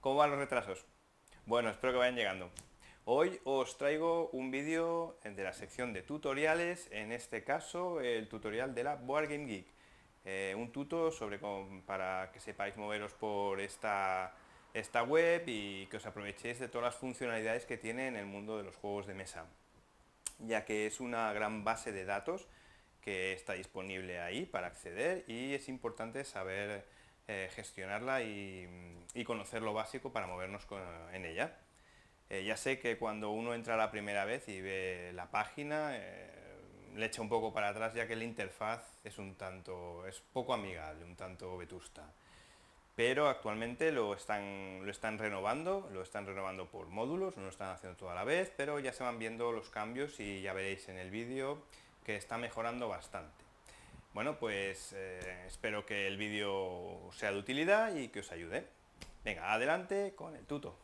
¿Cómo van los retrasos? Bueno, espero que vayan llegando. Hoy os traigo un vídeo de la sección de tutoriales, en este caso el tutorial de la Board Geek. Eh, un tuto sobre para que sepáis moveros por esta, esta web y que os aprovechéis de todas las funcionalidades que tiene en el mundo de los juegos de mesa, ya que es una gran base de datos que está disponible ahí para acceder y es importante saber eh, gestionarla y, conocer lo básico para movernos en ella. Eh, ya sé que cuando uno entra la primera vez y ve la página, eh, le echa un poco para atrás ya que la interfaz es un tanto, es poco amigable, un tanto vetusta. Pero actualmente lo están, lo están renovando, lo están renovando por módulos, no lo están haciendo toda la vez, pero ya se van viendo los cambios y ya veréis en el vídeo que está mejorando bastante. Bueno, pues eh, espero que el vídeo sea de utilidad y que os ayude. Venga, adelante con el tuto.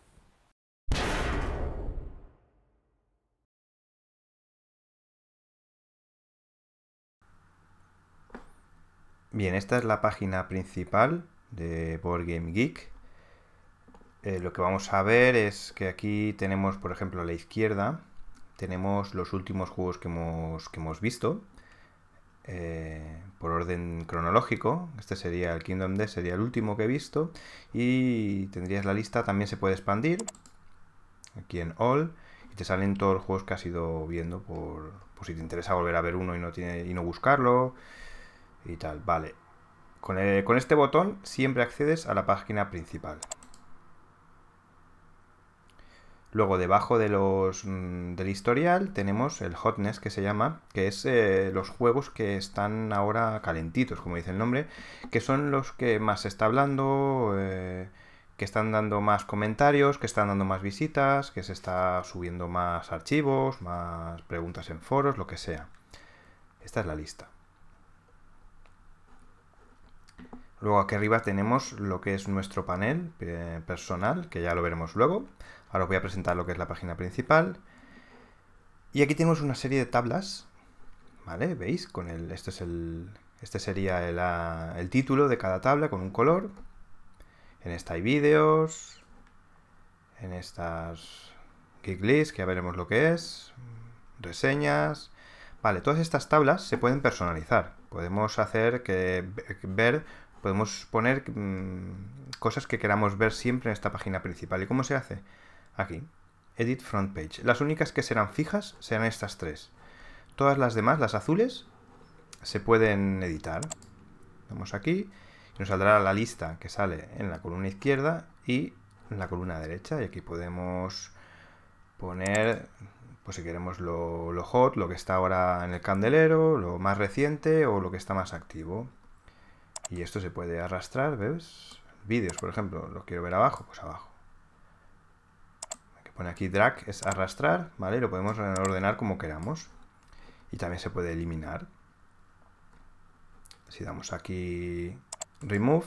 Bien, esta es la página principal de Board Game Geek. Eh, lo que vamos a ver es que aquí tenemos, por ejemplo, a la izquierda, tenemos los últimos juegos que hemos visto. Eh, por orden cronológico. Este sería el Kingdom Death, sería el último que he visto. Y tendrías la lista, también se puede expandir. Aquí en All. Y te salen todos los juegos que has ido viendo por, si te interesa volver a ver uno y no, tiene, y no buscarlo. Y tal, vale. Con, eh, con este botón siempre accedes a la página principal. Luego, debajo de los, mm, del historial, tenemos el hotness que se llama, que es eh, los juegos que están ahora calentitos, como dice el nombre, que son los que más se está hablando, eh, que están dando más comentarios, que están dando más visitas, que se está subiendo más archivos, más preguntas en foros, lo que sea. Esta es la lista. Luego aquí arriba tenemos lo que es nuestro panel eh, personal, que ya lo veremos luego. Ahora os voy a presentar lo que es la página principal. Y aquí tenemos una serie de tablas, ¿vale? ¿Veis? Con el, este, es el, este sería el, ah, título de cada tabla con un color. En esta hay vídeos, en estas Geek que ya veremos lo que es, reseñas... Vale, todas estas tablas se pueden personalizar. Podemos hacer que ver podemos poner mm, cosas que queramos ver siempre en esta página principal. ¿Y cómo se hace? aquí, Edit Front Page. Las únicas que serán fijas serán estas tres. Todas las demás, las azules, se pueden editar. Vamos aquí y nos saldrá la lista que sale en la columna izquierda y en la columna derecha. Y aquí podemos poner, pues si queremos lo, lo hot, lo que está ahora en el candelero, lo más reciente o lo que está más activo. Y esto se puede arrastrar, ¿ves? Vídeos, por ejemplo, lo quiero ver abajo, pues abajo aquí drag es arrastrar, ¿vale? lo podemos ordenar como queramos. Y también se puede eliminar. Si damos aquí remove,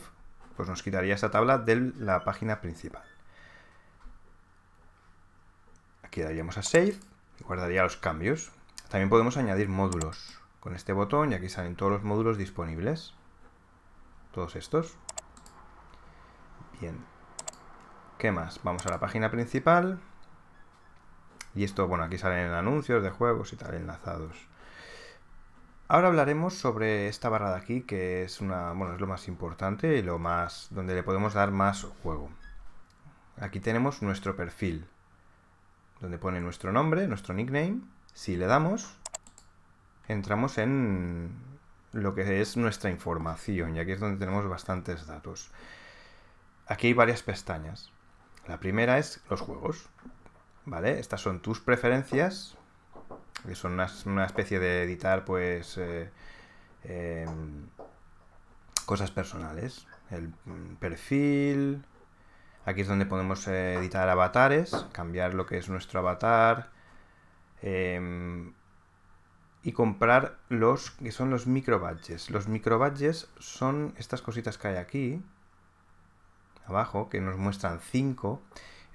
pues nos quitaría esta tabla de la página principal. Aquí daríamos a save y guardaría los cambios. También podemos añadir módulos con este botón y aquí salen todos los módulos disponibles. Todos estos. Bien. ¿Qué más? Vamos a la página principal. Y esto, bueno, aquí salen anuncios de juegos y tal enlazados. Ahora hablaremos sobre esta barra de aquí, que es una, bueno, es lo más importante y lo más donde le podemos dar más juego. Aquí tenemos nuestro perfil, donde pone nuestro nombre, nuestro nickname. Si le damos, entramos en lo que es nuestra información, y aquí es donde tenemos bastantes datos. Aquí hay varias pestañas. La primera es los juegos. ¿vale? Estas son tus preferencias, que son una, especie de editar, pues, eh, em, cosas personales. El mm, perfil, aquí es donde podemos eh, editar avatares, cambiar lo que es nuestro avatar em, y comprar los que son los micro badges. Los micro badges son estas cositas que hay aquí abajo que nos muestran 5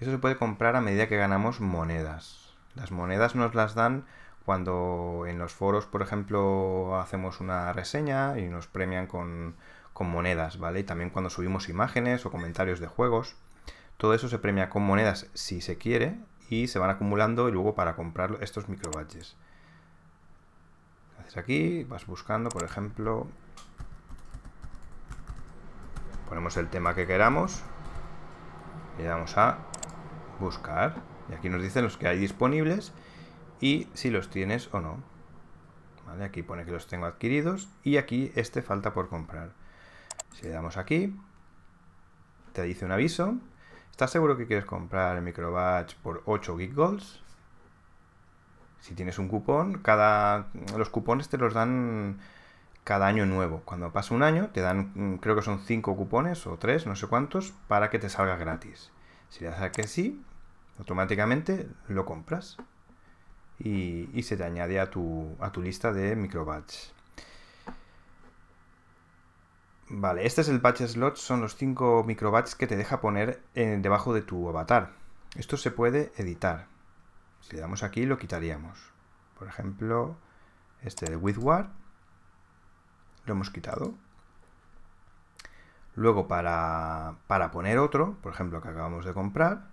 eso se puede comprar a medida que ganamos monedas. Las monedas nos las dan cuando en los foros, por ejemplo, hacemos una reseña y nos premian con, monedas, ¿vale? Y también cuando subimos imágenes o comentarios de juegos. Todo eso se premia con monedas si se quiere y se van acumulando y luego para comprar estos microbadges Haces aquí, vas buscando, por ejemplo, ponemos el tema que queramos, le damos a Buscar. Y aquí nos dicen los que hay disponibles y si los tienes o no. Vale, aquí pone que los tengo adquiridos y aquí este falta por comprar. Si le damos aquí, te dice un aviso. ¿Estás seguro que quieres comprar el microbatch por 8 gig Si tienes un cupón, cada los cupones te los dan cada año nuevo. Cuando pasa un año, te dan, mm, creo que son 5 cupones o 3, no sé cuántos, para que te salga gratis. Si le das a que sí, automáticamente lo compras y, se te añade a tu, a tu lista de microbatches. Vale, este es el batch slot, son los 5 microbatches que te deja poner eh, debajo de tu avatar. Esto se puede editar. Si le damos aquí lo quitaríamos. Por ejemplo, este de Withward lo hemos quitado. Luego para poner otro, por ejemplo que acabamos de comprar,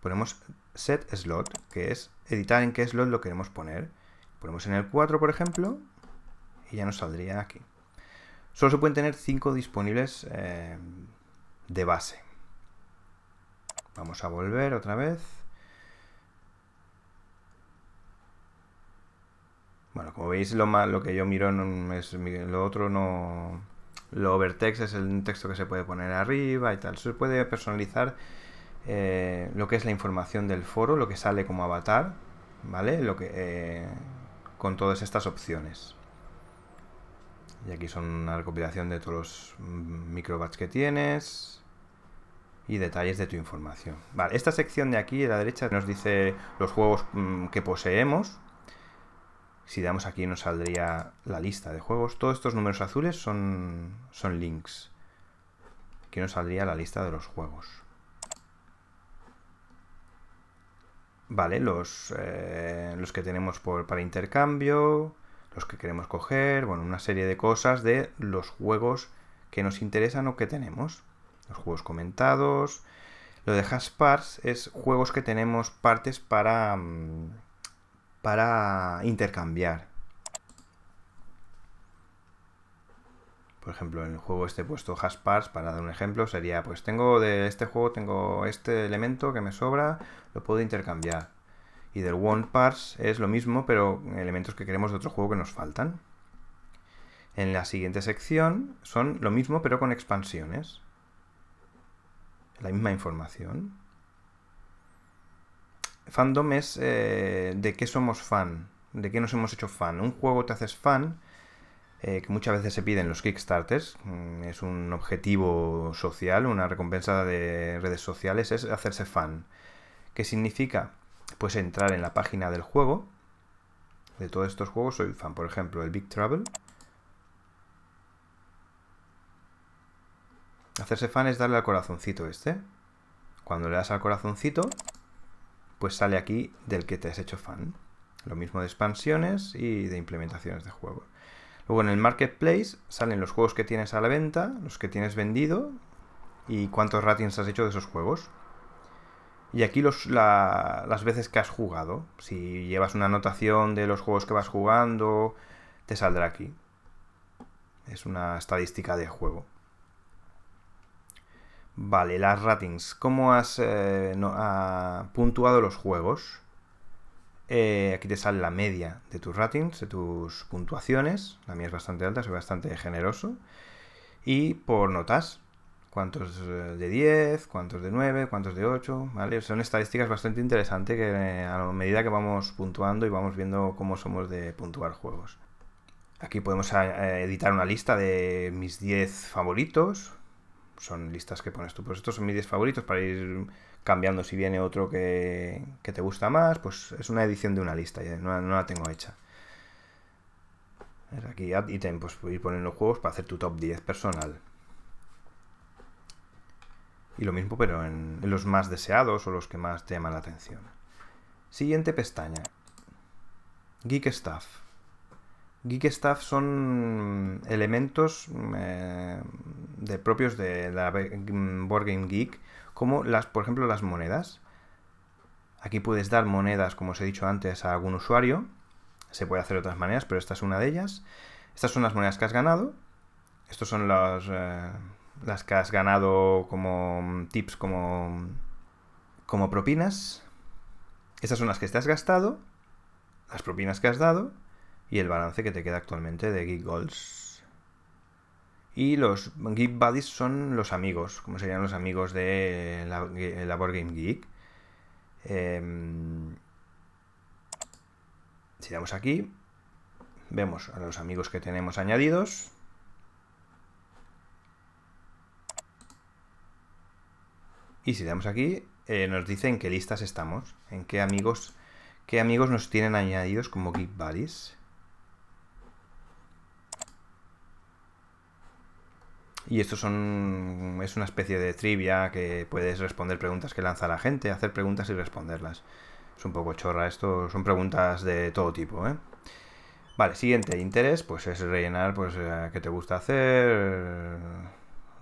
ponemos set slot, que es editar en qué slot lo queremos poner. Ponemos en el 4, por ejemplo, y ya nos saldría aquí. Solo se pueden tener 5 disponibles eh, de base. Vamos a volver otra vez. Bueno, como veis, lo, más, lo que yo miro es lo otro, no. Lo overtext es el texto que se puede poner arriba y tal. Se puede personalizar eh, lo que es la información del foro, lo que sale como avatar, ¿vale? Lo que, eh, con todas estas opciones. Y aquí son una recopilación de todos los microbats que tienes y detalles de tu información. Vale, esta sección de aquí, a la derecha, nos dice los juegos mm, que poseemos. Si damos aquí nos saldría la lista de juegos. Todos estos números azules son, son links. Aquí nos saldría la lista de los juegos. Vale, eh, los, que tenemos para intercambio, los que queremos coger, bueno, una serie de cosas de los juegos que nos interesan o que tenemos. Los juegos comentados. Lo de hash parts es juegos que tenemos partes para, mm, para intercambiar. Por ejemplo, en el juego este he puesto hash parts, para dar un ejemplo, sería, pues tengo de este juego, tengo este elemento que me sobra, lo puedo intercambiar. Y del one parts es lo mismo, pero elementos que queremos de otro juego que nos faltan. En la siguiente sección son lo mismo, pero con expansiones. La misma información. Fandom es eh, de qué somos fan, de qué nos hemos hecho fan. Un juego te haces fan eh, que muchas veces se piden los Kickstarters. Mm, es un objetivo social, una recompensa de redes sociales, es hacerse fan. ¿Qué significa? Pues entrar en la página del juego. De todos estos juegos soy fan, por ejemplo, el Big Trouble. Hacerse fan es darle al corazoncito este. Cuando le das al corazoncito, pues sale aquí del que te has hecho fan. Lo mismo de expansiones y de implementaciones de juegos. Luego en el marketplace salen los juegos que tienes a la venta, los que tienes vendido y cuántos ratings has hecho de esos juegos. Y aquí las veces que has jugado. Si llevas una anotación de los juegos que vas jugando, te saldrá aquí. Es una estadística de juego. Vale, las ratings. ¿Cómo has eh, puntuado los juegos? Eh, aquí te sale la media de tus ratings, de tus puntuaciones. La mía es bastante alta, soy bastante generoso. Y por notas, cuántos eh, de 10, cuántos de 9, cuántos de 8, ¿vale? Son estadísticas bastante interesantes que eh, a medida que vamos puntuando y vamos viendo cómo somos de puntuar juegos. Aquí podemos editar una lista de mis 10 favoritos. Son listas que pones tú. Pues estos son mis 10 favoritos para ir cambiando si viene otro que, te gusta más, pues es una edición de una lista, ya no, la tengo hecha. Aquí add item, pues ir poniendo juegos para hacer tu top 10 personal. Y lo mismo, pero en, los más deseados o los que más te llaman la atención. Siguiente pestaña. Geek Stuff. Geek Stuff son elementos eh, de propios de la mm, Board Game Geek como las, por ejemplo, las monedas. Aquí puedes dar monedas, como os he dicho antes, a algún usuario. Se puede hacer de otras maneras, pero esta es una de ellas. Estas son las monedas que has ganado. estas son las eh, las que has ganado como tips, como, como propinas. Estas son las que te has gastado, las propinas que has dado y el balance que te queda actualmente de Geek y los Geek Buddies son los amigos, como serían los amigos de la, Board Game Geek. Em, si damos aquí, vemos a los amigos que tenemos añadidos. Y si damos aquí, eh, nos dice en qué listas estamos, en qué amigos, qué amigos nos tienen añadidos como Geek Buddies. Y esto son, es una especie de trivia que puedes responder preguntas que lanza la gente, hacer preguntas y responderlas. Es un poco chorra esto, son preguntas de todo tipo, ¿eh? Vale, siguiente, interés, pues es rellenar pues eh, qué te gusta hacer,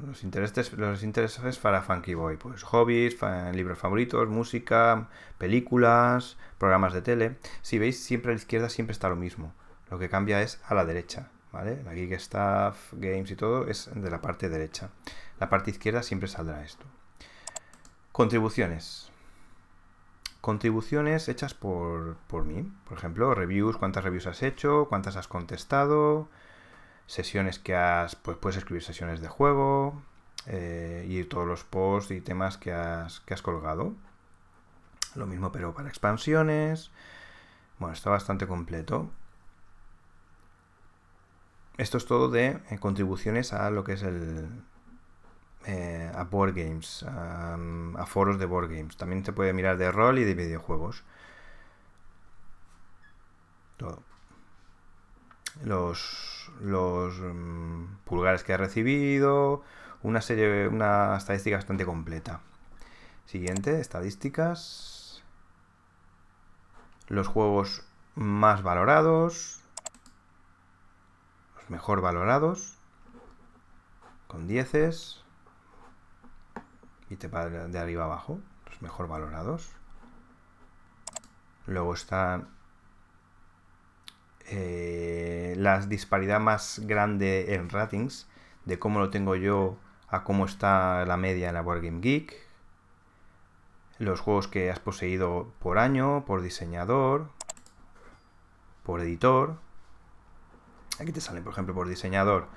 los intereses, los intereses para Funky Boy, pues hobbies, libros favoritos, música, películas, programas de tele. Si veis, siempre a la izquierda siempre está lo mismo. Lo que cambia es a la derecha. ¿vale? La Geek Staff, Games y todo es de la parte derecha. La parte izquierda siempre saldrá esto. Contribuciones. Contribuciones hechas por, mí. Por ejemplo, reviews, cuántas reviews has hecho, cuántas has contestado, sesiones que has... Pues puedes escribir sesiones de juego eh, y todos los posts y temas que has, que has colgado. Lo mismo pero para expansiones. Bueno, está bastante completo. Esto es todo de eh, contribuciones a lo que es el. Eh, a board games, a, foros de board games. También se puede mirar de rol y de videojuegos. Todo. Los, mm, pulgares que ha recibido, una serie, una estadística bastante completa. Siguiente, estadísticas. Los juegos más valorados, mejor valorados, con dieces, y te va de arriba abajo, los mejor valorados. Luego están eh, la disparidad más grande en ratings, de cómo lo tengo yo a cómo está la media en la Wargame Geek, los juegos que has poseído por año, por diseñador, por editor, Aquí te salen, por ejemplo, por diseñador,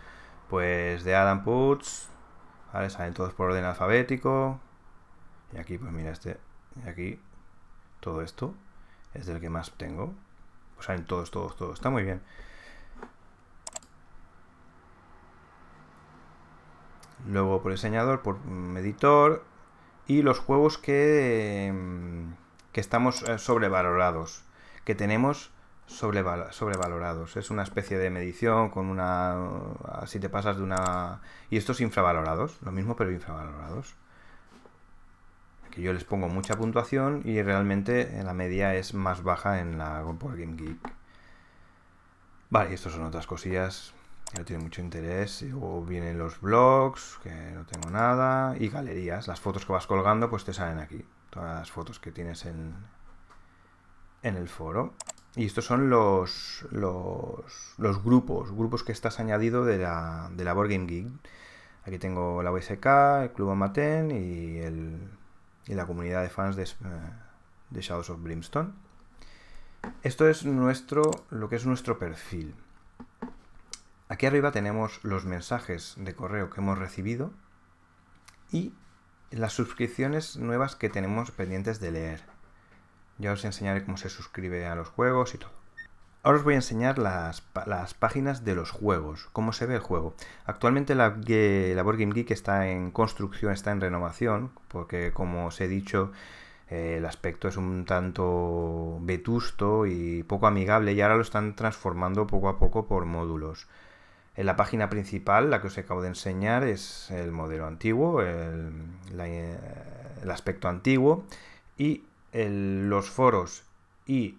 pues de Adam Putz, Salen todos por orden alfabético. Y aquí, pues mira, este, y aquí, todo esto es del que más tengo. Pues salen todos, todos, todos. Está muy bien. Luego por diseñador, por mm, editor. Y los juegos que, mm, que estamos eh, sobrevalorados. Que tenemos sobrevalorados. Es una especie de medición con una... así te pasas de una... Y estos infravalorados, lo mismo pero infravalorados. Que yo les pongo mucha puntuación y realmente la media es más baja en la Board Game Geek. Vale, y estos son otras cosillas que no tienen mucho interés. O vienen los blogs, que no tengo nada. Y galerías. Las fotos que vas colgando, pues te salen aquí. Todas las fotos que tienes en, en el foro. Y estos son los, los, grupos, grupos que estás añadido de la, de Board Game Geek. Aquí tengo la OSK, el Club Amaten y, la comunidad de fans de, eh, de, Shadows of Brimstone. Esto es nuestro, lo que es nuestro perfil. Aquí arriba tenemos los mensajes de correo que hemos recibido y las suscripciones nuevas que tenemos pendientes de leer. Ya os enseñaré cómo se suscribe a los juegos y todo. Ahora os voy a enseñar las, páginas de los juegos, cómo se ve el juego. Actualmente la, la Board Game Geek está en construcción, está en renovación, porque como os he dicho, eh, el aspecto es un tanto vetusto y poco amigable y ahora lo están transformando poco a poco por módulos. En eh, la página principal, la que os acabo de enseñar, es el modelo antiguo, el, eh, el aspecto antiguo y los foros y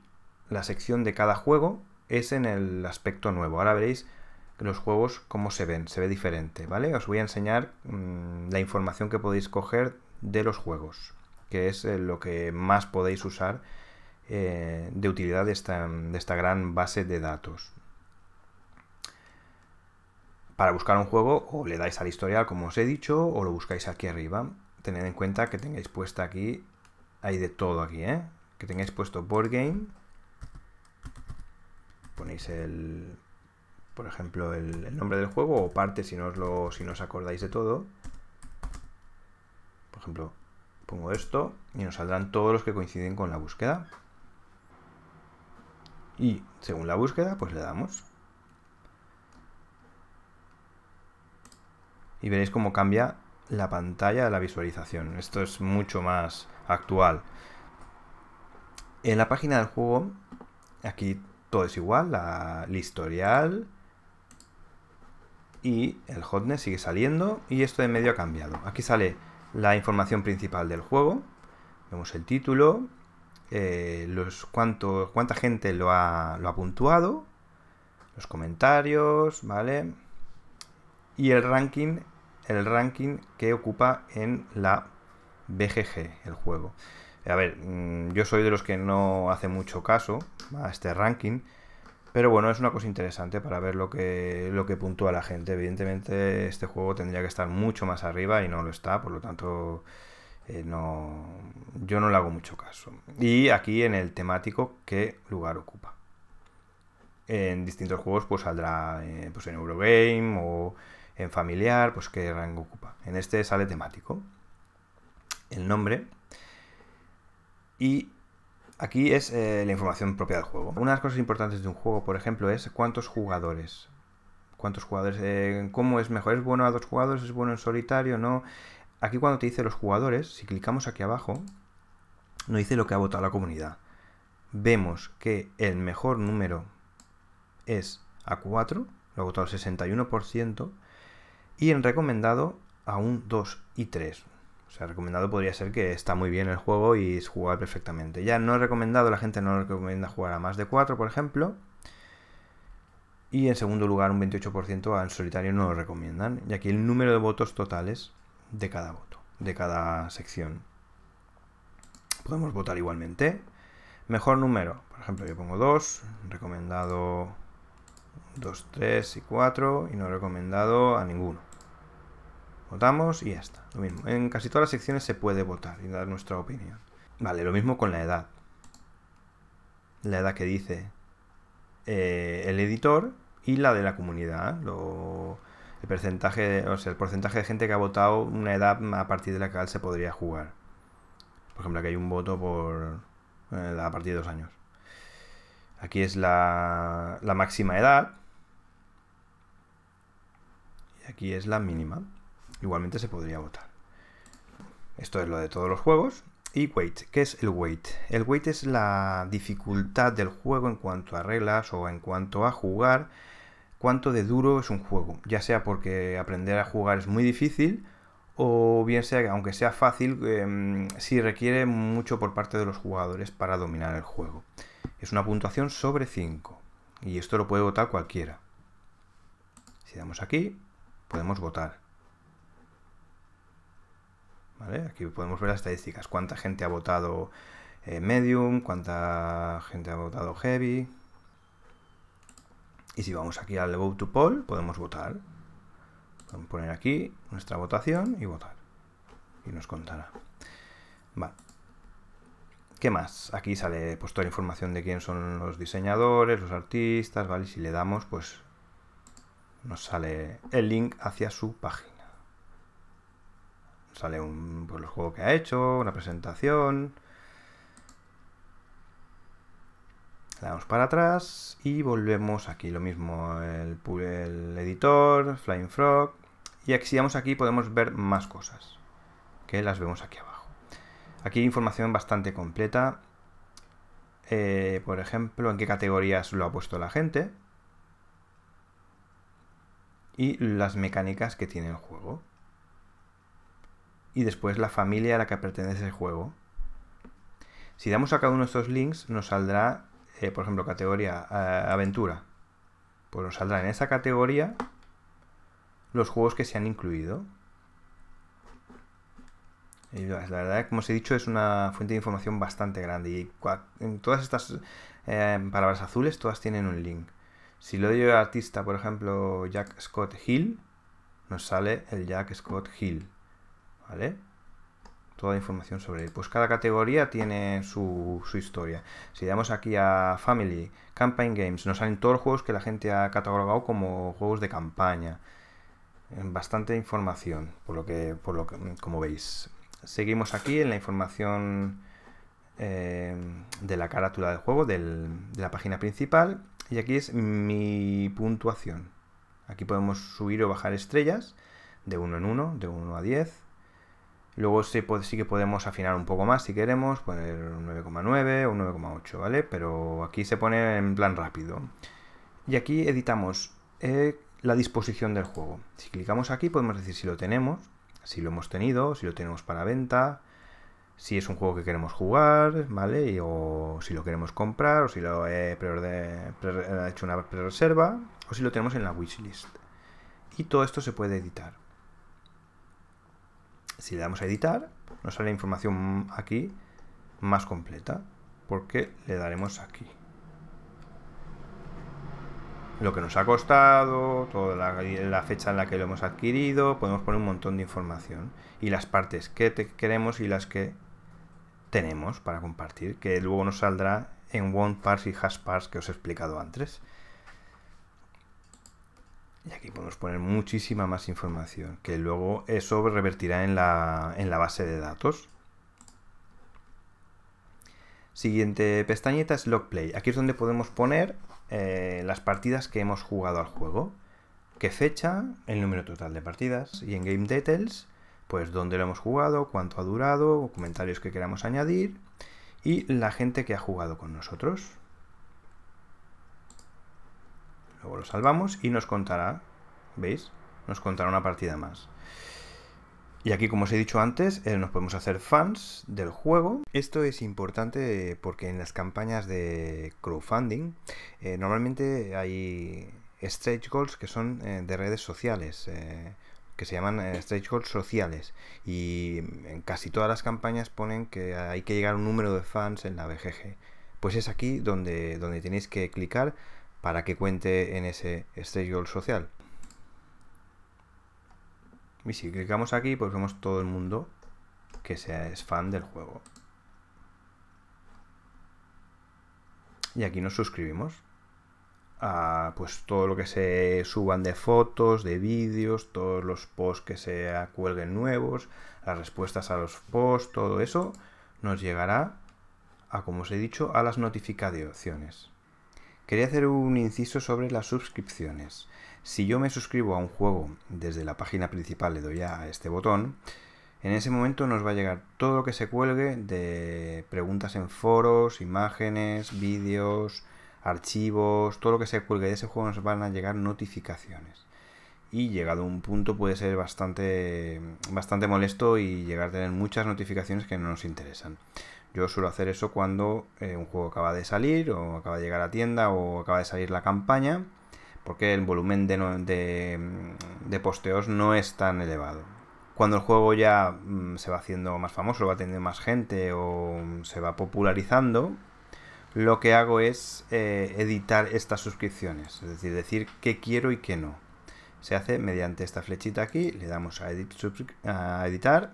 la sección de cada juego es en el aspecto nuevo. Ahora veréis los juegos cómo se ven, se ve diferente, ¿vale? Os voy a enseñar mm, la información que podéis coger de los juegos, que es eh, lo que más podéis usar eh, de utilidad de esta, de esta gran base de datos. Para buscar un juego o le dais al historial, como os he dicho, o lo buscáis aquí arriba. Tened en cuenta que tengáis puesta aquí hay de todo aquí, ¿eh? Que tengáis puesto board game. Ponéis el, por ejemplo, el, nombre del juego o parte si no, os lo, si no os acordáis de todo. Por ejemplo, pongo esto y nos saldrán todos los que coinciden con la búsqueda. Y según la búsqueda, pues le damos. Y veréis cómo cambia la pantalla de la visualización. Esto es mucho más actual. En la página del juego, aquí todo es igual, la, el historial y el hotness sigue saliendo y esto de medio ha cambiado. Aquí sale la información principal del juego, vemos el título, eh, los cuánto, cuánta gente lo ha, lo ha puntuado, los comentarios, ¿vale? Y el ranking el ranking que ocupa en la BGG el juego. A ver, mm, yo soy de los que no hace mucho caso a este ranking, pero bueno, es una cosa interesante para ver lo que, lo que puntúa la gente. Evidentemente este juego tendría que estar mucho más arriba y no lo está, por lo tanto eh, yo no le hago mucho caso. Y aquí en el temático, ¿qué lugar ocupa? En distintos juegos pues saldrá eh, pues en Eurogame o en familiar, pues qué rango ocupa. En este sale temático, el nombre y aquí es eh, la información propia del juego. Una de las cosas importantes de un juego, por ejemplo, es cuántos jugadores. ¿Cuántos jugadores? Eh, ¿Cómo es mejor? ¿Es bueno a dos jugadores? ¿Es bueno en solitario? ¿No? Aquí cuando te dice los jugadores, si clicamos aquí abajo, nos dice lo que ha votado la comunidad. Vemos que el mejor número es a 4, lo ha votado el 61%, y en recomendado a un 2 y 3. O sea, recomendado podría ser que está muy bien el juego y es jugar perfectamente. Ya no recomendado, la gente no recomienda jugar a más de 4, por ejemplo. Y en segundo lugar, un 28% al solitario no lo recomiendan. Y aquí el número de votos totales de cada voto, de cada sección. Podemos votar igualmente. Mejor número, por ejemplo, yo pongo 2, recomendado 2, 3 y 4 y no recomendado a ninguno. Votamos y ya está. Lo mismo. En casi todas las secciones se puede votar y dar nuestra opinión. Vale, lo mismo con la edad. La edad que dice eh, el editor y la de la comunidad. el porcentaje, o sea, el porcentaje de gente que ha votado una edad a partir de la cual se podría jugar. Por ejemplo, aquí hay un voto por eh, a partir de dos años. Aquí es la, la máxima edad. Y aquí es la mínima igualmente se podría votar. Esto es lo de todos los juegos. Y weight, ¿qué es el weight? El weight es la dificultad del juego en cuanto a reglas o en cuanto a jugar, cuánto de duro es un juego, ya sea porque aprender a jugar es muy difícil o bien sea que aunque sea fácil, si em, sí requiere mucho por parte de los jugadores para dominar el juego. Es una puntuación sobre 5 y esto lo puede votar cualquiera. Si damos aquí, podemos votar. Aquí podemos ver las estadísticas, cuánta gente ha votado eh, medium, cuánta gente ha votado heavy. Y si vamos aquí al vote to poll, podemos votar. Podemos poner aquí nuestra votación y votar. Y nos contará. ¿Qué más? Aquí sale pues, toda la información de quién son los diseñadores, los artistas, ¿vale? si le damos, pues nos sale el link hacia su página. Sale un, el pues, juego que ha hecho, una presentación. Le damos para atrás y volvemos aquí. Lo mismo el, el editor, Flying Frog. Y aquí, si aquí podemos ver más cosas. Que las vemos aquí abajo. Aquí hay información bastante completa. Eh, por ejemplo, en qué categorías lo ha puesto la gente y las mecánicas que tiene el juego y después la familia a la que pertenece el juego. Si damos a cada uno de estos links, nos saldrá, eh, por ejemplo, categoría eh, aventura. Pues nos saldrá en esa categoría los juegos que se han incluido. la verdad, como os he dicho, es una fuente de información bastante grande. Y en todas estas eh, palabras azules, todas tienen un link. Si lo digo a artista, por ejemplo, Jack Scott Hill, nos sale el Jack Scott Hill. ¿vale? Toda la información sobre él. Pues cada categoría tiene su, historia. Si damos aquí a Family, Campaign Games, nos salen todos los juegos que la gente ha catalogado como juegos de campaña. Eh, bastante información, por lo que, lo mm, como veis. Seguimos aquí en la información eh, de la carátula del juego, de la página principal. Y aquí es mi puntuación. Aquí podemos subir o bajar estrellas de uno en uno, de 1 a 10, Luego sí, que podemos afinar un poco más si queremos, poner un 9,9 o un 9,8, ¿vale? Pero aquí se pone en plan rápido. Y aquí editamos eh, la disposición del juego. Si clicamos aquí podemos decir si lo tenemos, si lo hemos tenido, si lo tenemos para venta, si es un juego que queremos jugar, ¿vale? o si lo queremos comprar, o si lo he, eh, hecho una pre-reserva, o si lo tenemos en la wishlist. Y todo esto se puede editar. Si le damos a editar, nos sale información aquí más completa, porque le daremos aquí. Lo que nos ha costado, toda la, fecha en la que lo hemos adquirido, podemos poner un montón de información. Y las partes que queremos y las que tenemos para compartir, que luego nos saldrá en parse y parts que os he explicado antes. Y aquí podemos poner muchísima más información, que luego eso revertirá en la, base de datos. Siguiente pestañita es Log Play. Aquí es donde podemos poner eh, las partidas que hemos jugado al juego. Qué fecha, el número total de partidas y en Game Details, pues dónde lo hemos jugado, cuánto ha durado, comentarios que queramos añadir y la gente que ha jugado con nosotros. Luego lo salvamos y nos contará, ¿veis? Nos contará una partida más. Y aquí, como os he dicho antes, eh, nos podemos hacer fans del juego. Esto es importante porque en las campañas de crowdfunding eh, normalmente hay stretch goals que son eh, de redes sociales, que se llaman stretch goals sociales. Y en casi todas las campañas ponen que hay que llegar a un número de fans en la BGG. Pues es aquí donde, donde tenéis que clicar para que cuente en ese stage social. Y si clicamos aquí, pues vemos todo el mundo que sea, es fan del juego. Y aquí nos suscribimos a pues todo lo que se suban de fotos, de vídeos, todos los posts que se cuelguen nuevos, las respuestas a los posts, todo eso nos llegará a, como os he dicho, a las notificaciones. Quería hacer un inciso sobre las suscripciones. Si yo me suscribo a un juego desde la página principal, le doy a este botón, en ese momento nos va a llegar todo lo que se cuelgue de preguntas en foros, imágenes, vídeos, archivos, todo lo que se cuelgue de ese juego nos van a llegar notificaciones. Y llegado a un punto puede ser bastante, bastante molesto y llegar a tener muchas notificaciones que no nos interesan. Yo suelo hacer eso cuando eh, un juego acaba de salir o acaba de llegar a tienda o acaba de salir la campaña, porque el volumen de, mm, posteos no es tan elevado. Cuando el juego ya mm, se va haciendo más famoso, va teniendo más gente o mm, se va popularizando, lo que hago es eh, editar estas suscripciones, es decir, decir qué quiero y qué no. Se hace mediante esta flechita aquí, le damos a editar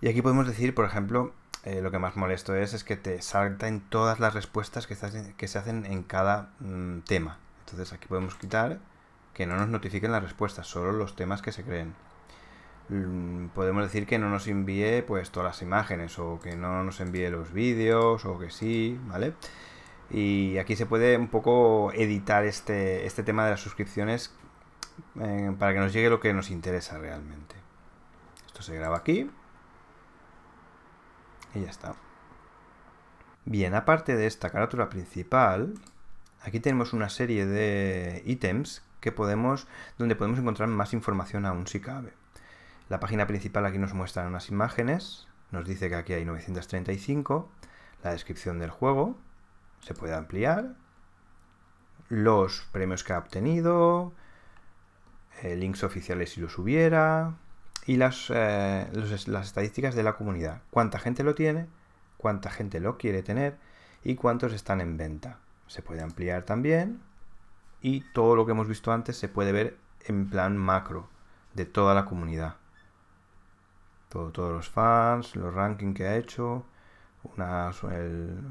y aquí podemos decir, por ejemplo, eh, lo que más molesto es es que te salten todas las respuestas que, se hacen en cada mm, tema. Entonces aquí podemos quitar que no nos notifiquen las respuestas, solo los temas que se creen. Mm, podemos decir que no nos envíe pues todas las imágenes o que no nos envíe los vídeos o que sí, ¿vale? Y aquí se puede un poco editar este, este tema de las suscripciones eh, para que nos llegue lo que nos interesa realmente. Esto se graba aquí y ya está. Bien, aparte de esta carátula principal, aquí tenemos una serie de ítems que podemos, donde podemos encontrar más información aún si cabe. La página principal aquí nos muestra unas imágenes, nos dice que aquí hay 935, la descripción del juego, se puede ampliar, los premios que ha obtenido, eh, links oficiales si los hubiera, y las, eh, las estadísticas de la comunidad. Cuánta gente lo tiene, cuánta gente lo quiere tener y cuántos están en venta. Se puede ampliar también y todo lo que hemos visto antes se puede ver en plan macro de toda la comunidad. todos los fans, los rankings que ha hecho, un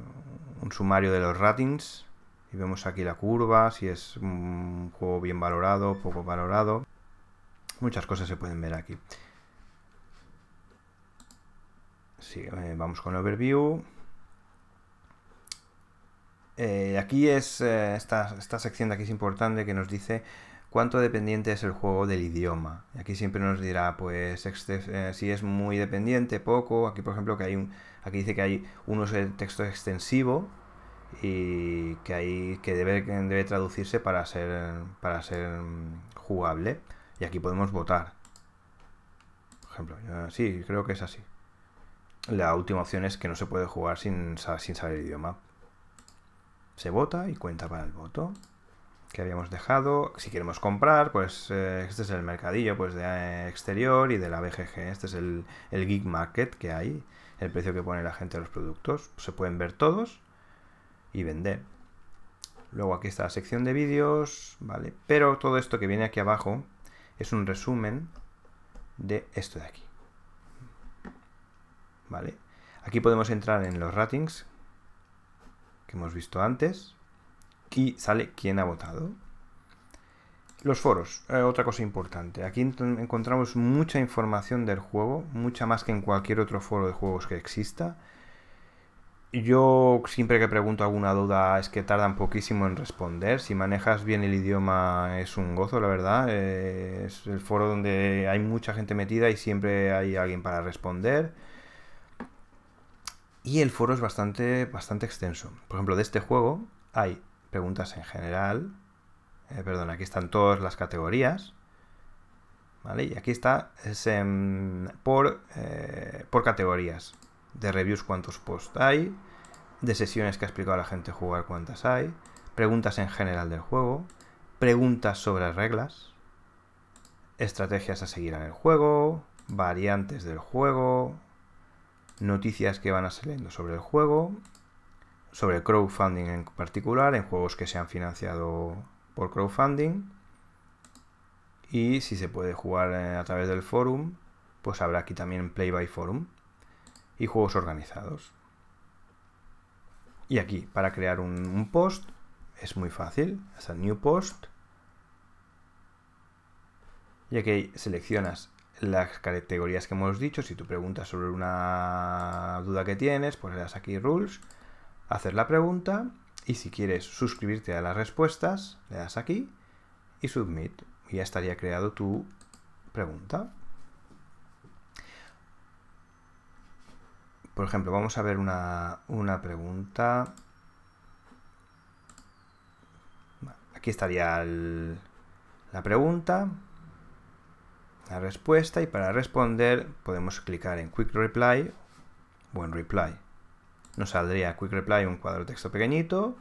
sumario de los ratings. Y vemos aquí la curva, si es un juego bien valorado, poco valorado. Muchas cosas se pueden ver aquí. Eh, vamos con Overview. Eh, aquí es eh, esta, sección de aquí es importante que nos dice cuánto dependiente es el juego del idioma. Aquí siempre nos dirá, pues, si es muy dependiente, poco. Aquí, por ejemplo, que hay un, aquí dice que hay un uso de texto extensivo y que hay que debe, traducirse para ser para ser mm, jugable. Y aquí podemos votar. Por ejemplo, sí, creo que es así. La última opción es que no se puede jugar sin, saber el idioma. Se vota y cuenta para el voto que habíamos dejado. Si queremos comprar, pues eh, este es el mercadillo pues de eh, exterior y de la BGG. Este es el, Geek Market que hay, el precio que pone la gente a los productos. Se pueden ver todos y vender. Luego aquí está la sección de vídeos, ¿vale? Pero todo esto que viene aquí abajo, es un resumen de esto de aquí. ¿Vale? Aquí podemos entrar en los ratings que hemos visto antes y sale quién ha votado. Los foros, eh, otra cosa importante. Aquí encontramos mucha información del juego, mucha más que en cualquier otro foro de juegos que exista. Yo siempre que pregunto alguna duda es que tardan poquísimo en responder. Si manejas bien el idioma es un gozo, la verdad. Eh, es el foro donde hay mucha gente metida y siempre hay alguien para responder. Y el foro es bastante, bastante extenso. Por ejemplo, de este juego hay preguntas en general. Eh, perdón, aquí están todas las categorías. ¿Vale? Y aquí está por, eh, por categorías de reviews cuántos posts hay, de sesiones que ha explicado a la gente jugar cuántas hay, preguntas en general del juego, preguntas sobre reglas, estrategias a seguir en el juego, variantes del juego, noticias que van saliendo sobre el juego, sobre crowdfunding en particular, en juegos que se han financiado por crowdfunding. Y si se puede jugar eh, a través del forum, pues habrá aquí también Play by Forum y juegos organizados. Y aquí, para crear un, post, es muy fácil. el New Post. Y aquí seleccionas las categorías que hemos dicho. Si tú preguntas sobre una duda que tienes, pues le das aquí Rules, hacer la pregunta y si quieres suscribirte a las respuestas, le das aquí y Submit. Y ya estaría creado tu pregunta. Por ejemplo, vamos a ver una, pregunta. Aquí estaría la pregunta, la respuesta y para responder podemos clicar en Quick Reply o en Reply. Nos saldría Quick Reply un cuadro de texto pequeñito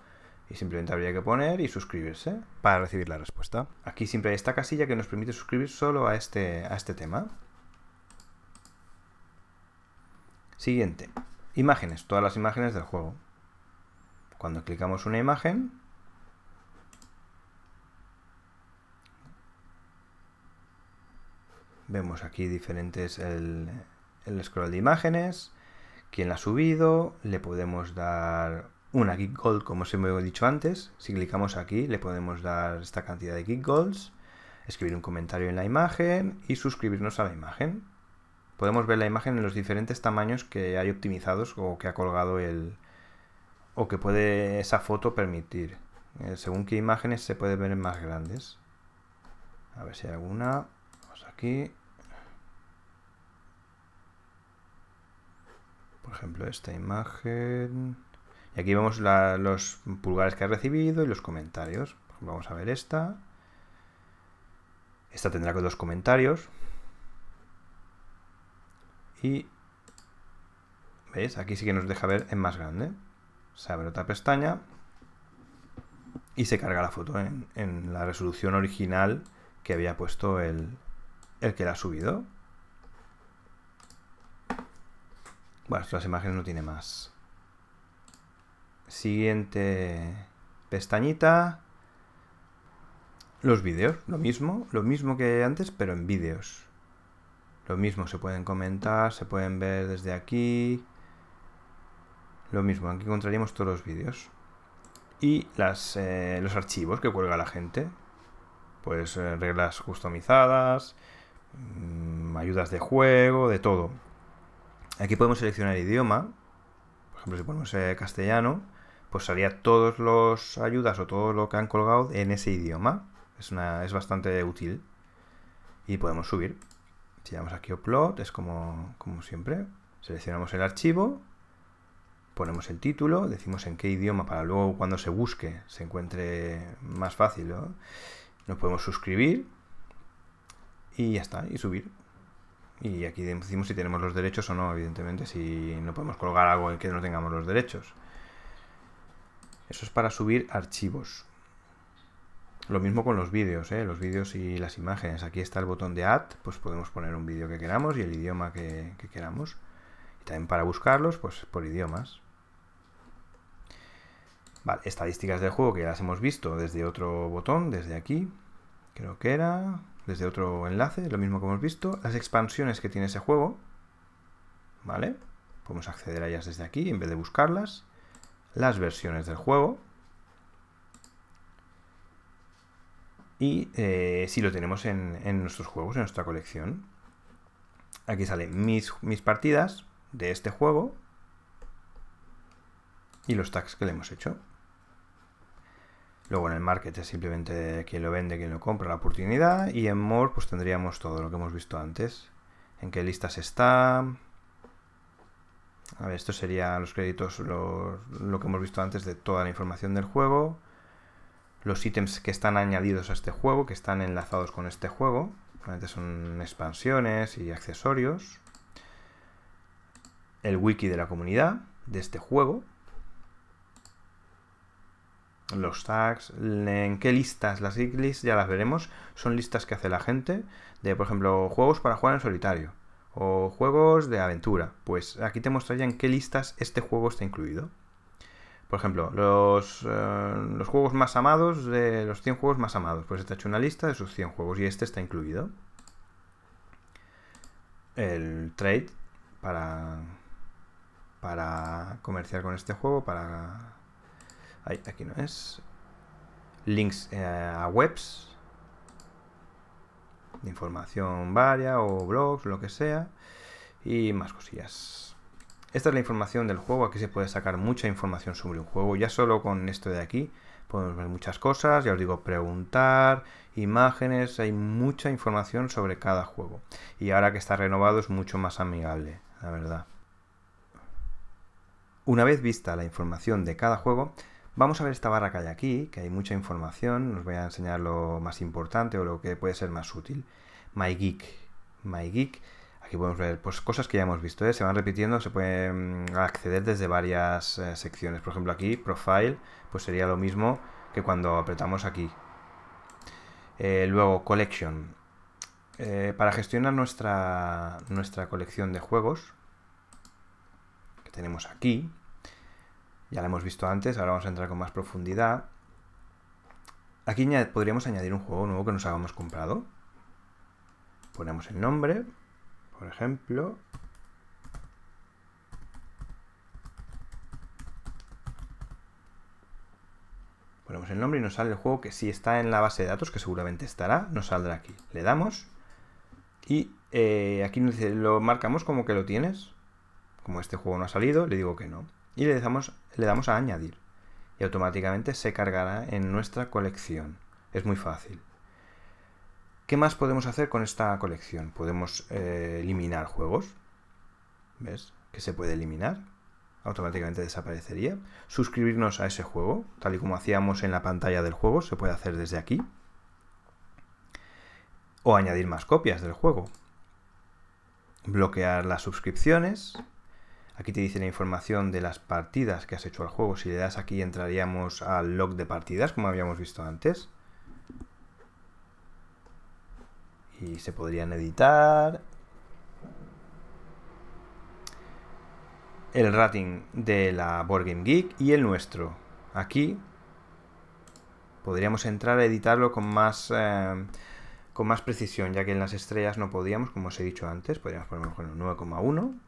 y simplemente habría que poner y suscribirse para recibir la respuesta. Aquí siempre hay esta casilla que nos permite suscribir solo a este, a este tema. Siguiente. Imágenes, todas las imágenes del juego. Cuando clicamos una imagen, vemos aquí diferentes el, scroll de imágenes, quién la ha subido, le podemos dar una Geek Gold como os he dicho antes, si clicamos aquí le podemos dar esta cantidad de Geek Golds, escribir un comentario en la imagen y suscribirnos a la imagen podemos ver la imagen en los diferentes tamaños que hay optimizados o que ha colgado el o que puede esa foto permitir. Eh, según qué imágenes se pueden ver más grandes. A ver si hay alguna. Vamos aquí. Por ejemplo, esta imagen. Y aquí vemos los pulgares que ha recibido y los comentarios. vamos a ver esta. Esta tendrá dos comentarios. Y ¿Veis? Aquí sí que nos deja ver en más grande. Se abre otra pestaña y se carga la foto en, la resolución original que había puesto el, que la ha subido. Bueno, estas imágenes no tiene más. Siguiente pestañita. Los vídeos, lo mismo, lo mismo que antes, pero en vídeos. Lo mismo, se pueden comentar, se pueden ver desde aquí. Lo mismo, aquí encontraríamos todos los vídeos. Y las, eh, los archivos que cuelga la gente. Pues eh, reglas customizadas, mm, ayudas de juego, de todo. Aquí podemos seleccionar idioma. Por ejemplo, si ponemos eh, castellano, pues salía todos los ayudas o todo lo que han colgado en ese idioma. Es, una, es bastante útil. Y podemos subir. Si llamamos aquí upload, es como, siempre. Seleccionamos el archivo, ponemos el título, decimos en qué idioma para luego cuando se busque se encuentre más fácil. Nos podemos suscribir y ya está, y subir. Y aquí decimos si tenemos los derechos o no, evidentemente, si no podemos colgar algo en que no tengamos los derechos. Eso es para subir archivos. Lo mismo con los vídeos, ¿eh? los vídeos y las imágenes. Aquí está el botón de Add, pues podemos poner un vídeo que queramos y el idioma que, queramos. Y también para buscarlos, pues por idiomas. Vale, estadísticas del juego que ya las hemos visto desde otro botón, desde aquí, creo que era, desde otro enlace, lo mismo que hemos visto. Las expansiones que tiene ese juego, ¿vale? Podemos acceder a ellas desde aquí en vez de buscarlas. Las versiones del juego, Y eh, si lo tenemos en, nuestros juegos, en nuestra colección, aquí salen mis, mis partidas de este juego y los tags que le hemos hecho. Luego en el market es simplemente quien lo vende, quien lo compra, la oportunidad. Y en more pues tendríamos todo lo que hemos visto antes. En qué listas está. A ver, esto sería los créditos, lo, lo que hemos visto antes de toda la información del juego los ítems que están añadidos a este juego, que están enlazados con este juego. son expansiones y accesorios. El wiki de la comunidad de este juego. Los tags, en qué listas, las lists ya las veremos, son listas que hace la gente de, por ejemplo, juegos para jugar en solitario o juegos de aventura. Pues aquí te mostraría en qué listas este juego está incluido. Por ejemplo, eh, los, juegos más amados, de los 100 juegos más amados. Pues está hecho una lista de sus 100 juegos y este está incluido. El trade para, para comerciar con este juego, para... aquí no es. Links eh, a webs información varia o blogs, lo que sea, y más cosillas. Esta es la información del juego, aquí se puede sacar mucha información sobre un juego, ya solo con esto de aquí podemos ver muchas cosas, ya os digo, preguntar, imágenes, hay mucha información sobre cada juego. Y ahora que está renovado es mucho más amigable, la verdad. Una vez vista la información de cada juego, vamos a ver esta barra que hay aquí, que hay mucha información, os voy a enseñar lo más importante o lo que puede ser más útil. MyGeek. MyGeek Aquí podemos ver pues, cosas que ya hemos visto, ¿eh? se van repitiendo, se pueden acceder desde varias eh, secciones. Por ejemplo, aquí, Profile, pues sería lo mismo que cuando apretamos aquí. Eh, luego, Collection. para gestionar nuestra, nuestra colección de juegos, que tenemos aquí, ya la hemos visto antes, ahora vamos a entrar con más profundidad. Aquí podríamos añadir un juego nuevo que nos habíamos comprado. Ponemos el nombre, por ejemplo, ponemos el nombre y nos sale el juego que si está en la base de datos, que seguramente estará, nos saldrá aquí. Le damos y eh, aquí lo marcamos como que lo tienes. Como este juego no ha salido, le digo que no. Y le le damos a añadir. Y automáticamente se cargará en nuestra colección. Es muy fácil. ¿Qué más podemos hacer con esta colección? Podemos eh, eliminar juegos. ¿Ves? Que se puede eliminar. Automáticamente desaparecería. Suscribirnos a ese juego, tal y como hacíamos en la pantalla del juego, se puede hacer desde aquí. O añadir más copias del juego. Bloquear las suscripciones. Aquí te dice la información de las partidas que has hecho al juego. Si le das aquí entraríamos al log de partidas, como habíamos visto antes y se podrían editar. El rating de la Board Geek y el nuestro. Aquí podríamos entrar a editarlo con más, eh, con más precisión, ya que en las estrellas no podíamos, como os he dicho antes. Podríamos poner mejor 9,1.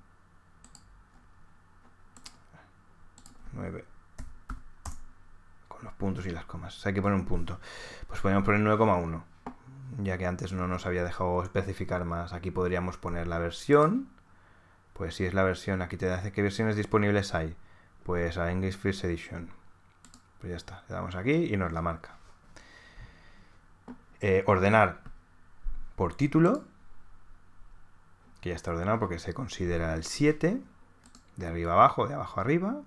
9 con los puntos y las comas. O sea, hay que poner un punto. Pues podemos poner 9,1 ya que antes no nos había dejado especificar más. Aquí podríamos poner la versión, pues si es la versión, aquí te dice qué versiones disponibles hay. Pues a English First Edition. Pues ya está, le damos aquí y nos la marca. Eh, ordenar por título, que ya está ordenado porque se considera el 7, de arriba abajo, de abajo arriba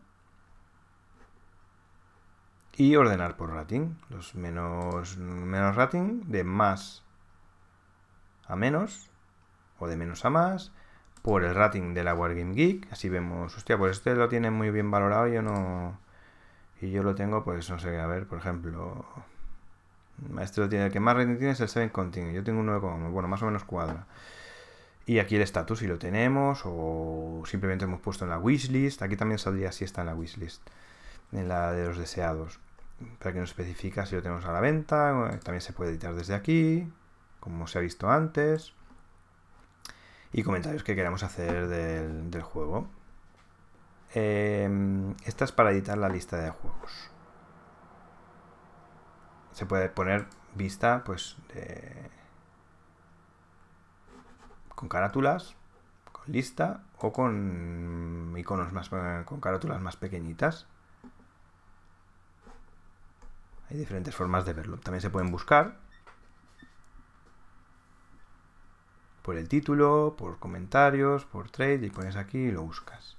y ordenar por rating. Los menos, menos rating de más a menos o de menos a más por el rating de la Wargame Geek. Así vemos, hostia, pues este lo tiene muy bien valorado yo no... Y yo lo tengo, pues no sé, a ver, por ejemplo... Este lo tiene, el que más rating tiene es el 7 Continue. Yo tengo un nuevo bueno, más o menos cuadra. Y aquí el estatus si lo tenemos o simplemente hemos puesto en la wishlist. Aquí también saldría si está en la wishlist en la de los deseados. Para que nos especifica si lo tenemos a la venta, también se puede editar desde aquí, como se ha visto antes, y comentarios que queramos hacer del, juego. Eh, esta es para editar la lista de juegos. Se puede poner vista, pues, con carátulas, con lista o con iconos más, con carátulas más pequeñitas. Hay diferentes formas de verlo. También se pueden buscar por el título, por comentarios, por trade y pones aquí y lo buscas.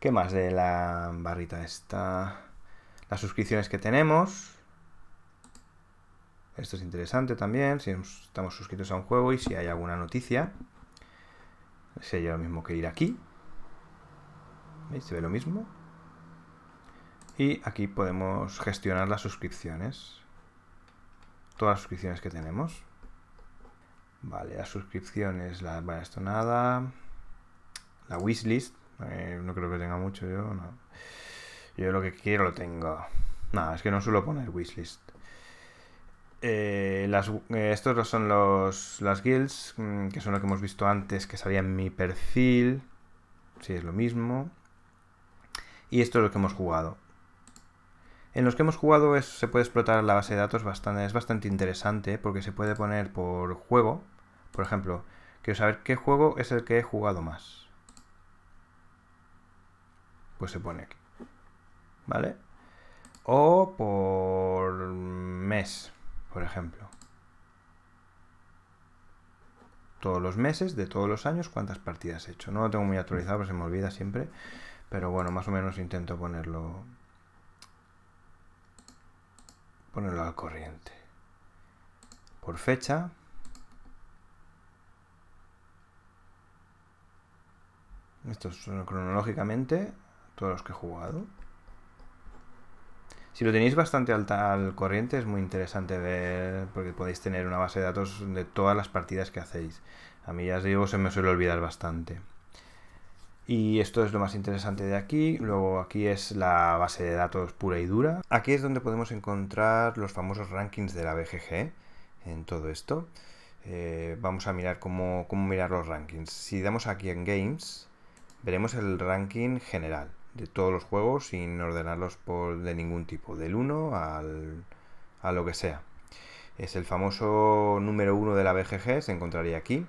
¿Qué más de la barrita está Las suscripciones que tenemos. Esto es interesante también, si estamos suscritos a un juego y si hay alguna noticia. Sería lo mismo que ir aquí. ¿Veis? Se ve lo mismo. Y aquí podemos gestionar las suscripciones. Todas las suscripciones que tenemos. Vale, las suscripciones, la, vale, esto nada. La wishlist, eh, no creo que tenga mucho yo, no. Yo lo que quiero lo tengo. Nada, es que no suelo poner wishlist. Eh, eh estos son los, las guilds, mm, que son lo que hemos visto antes, que salía en mi perfil. Si es lo mismo. Y esto es lo que hemos jugado. En los que hemos jugado se puede explotar la base de datos bastante, es bastante interesante porque se puede poner por juego. Por ejemplo, quiero saber qué juego es el que he jugado más. Pues se pone aquí. ¿Vale? O por mes, por ejemplo. Todos los meses, de todos los años, cuántas partidas he hecho. No lo tengo muy actualizado, porque se me olvida siempre. Pero bueno, más o menos intento ponerlo ponerlo al corriente. Por fecha. estos son cronológicamente todos los que he jugado. Si lo tenéis bastante al corriente es muy interesante ver porque podéis tener una base de datos de todas las partidas que hacéis. A mí ya os digo, se me suele olvidar bastante. Y esto es lo más interesante de aquí. Luego aquí es la base de datos pura y dura. Aquí es donde podemos encontrar los famosos rankings de la BGG eh, en todo esto. Eh, vamos a mirar cómo, mirar los rankings. Si damos aquí en Games, veremos el ranking general de todos los juegos sin ordenarlos por, de ningún tipo, del 1 al, a lo que sea. Es el famoso número 1 de la BGG, se encontraría aquí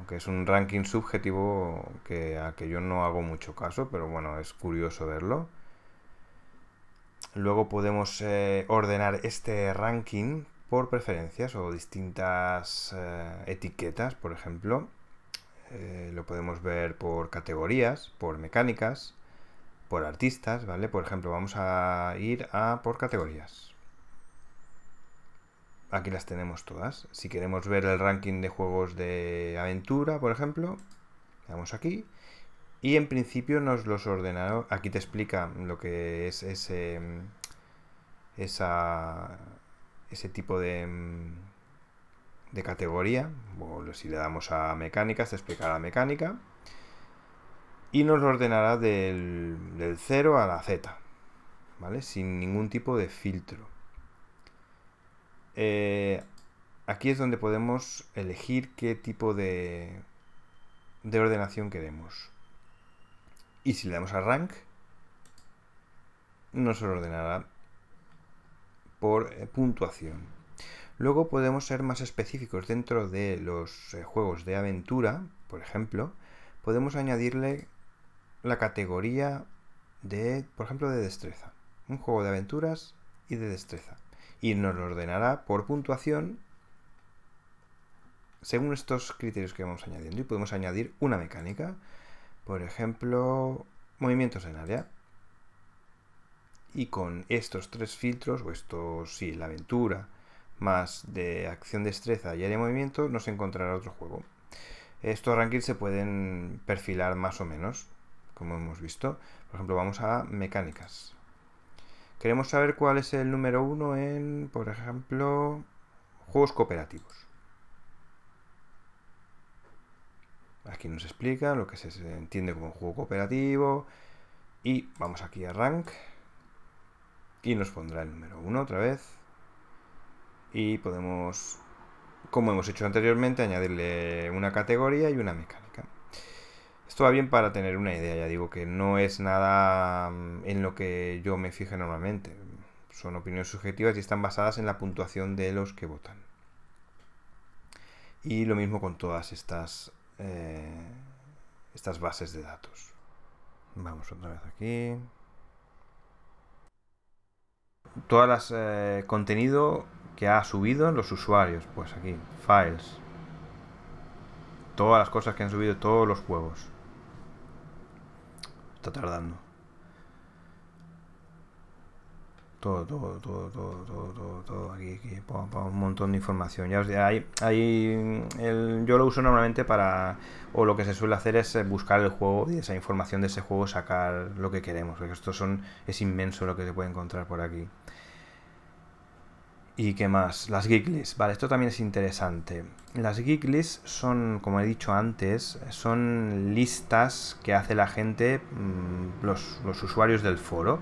aunque es un ranking subjetivo que, a que yo no hago mucho caso, pero bueno, es curioso verlo. Luego podemos eh, ordenar este ranking por preferencias o distintas eh, etiquetas, por ejemplo. Eh, lo podemos ver por categorías, por mecánicas, por artistas, ¿vale? Por ejemplo, vamos a ir a por categorías aquí las tenemos todas. Si queremos ver el ranking de juegos de aventura, por ejemplo, le damos aquí. Y en principio nos los ordenará. Aquí te explica lo que es ese, ese tipo de, de categoría. si le damos a mecánicas, te explicará mecánica. Y nos lo ordenará del, del 0 a la Z. ¿Vale? Sin ningún tipo de filtro. Eh, aquí es donde podemos elegir qué tipo de, de ordenación queremos. Y si le damos a rank, nos ordenará por eh, puntuación. Luego podemos ser más específicos dentro de los eh, juegos de aventura, por ejemplo, podemos añadirle la categoría de, por ejemplo, de destreza. Un juego de aventuras y de destreza y nos lo ordenará por puntuación según estos criterios que vamos añadiendo. Y podemos añadir una mecánica, por ejemplo, movimientos en área. Y con estos tres filtros, o estos, sí, la aventura, más de acción destreza y área de movimiento, nos encontrará otro juego. Estos rankings se pueden perfilar más o menos, como hemos visto. Por ejemplo, vamos a mecánicas. Queremos saber cuál es el número uno en, por ejemplo, juegos cooperativos. Aquí nos explica lo que se entiende como juego cooperativo. Y vamos aquí a Rank. Y nos pondrá el número 1 otra vez. Y podemos, como hemos hecho anteriormente, añadirle una categoría y una mecánica. Esto va bien para tener una idea, ya digo que no es nada mm, en lo que yo me fije normalmente. Son opiniones subjetivas y están basadas en la puntuación de los que votan. Y lo mismo con todas estas, eh, estas bases de datos. Vamos otra vez aquí. Todas las eh, contenido que ha subido los usuarios, pues aquí, files, todas las cosas que han subido todos los juegos. Está tardando. Todo, todo, todo, todo, todo, todo, todo. Aquí, aquí, un montón de información. Ya os digo, ahí el, yo lo uso normalmente para, o lo que se suele hacer es eh, buscar el juego y esa información de ese juego sacar lo que queremos. Porque esto son, es inmenso lo que se puede encontrar por aquí. ¿Y qué más? Las Geeklies. Vale, esto también es interesante. Las Geeklies son, como he dicho antes, son listas que hace la gente, mm, los, usuarios del foro.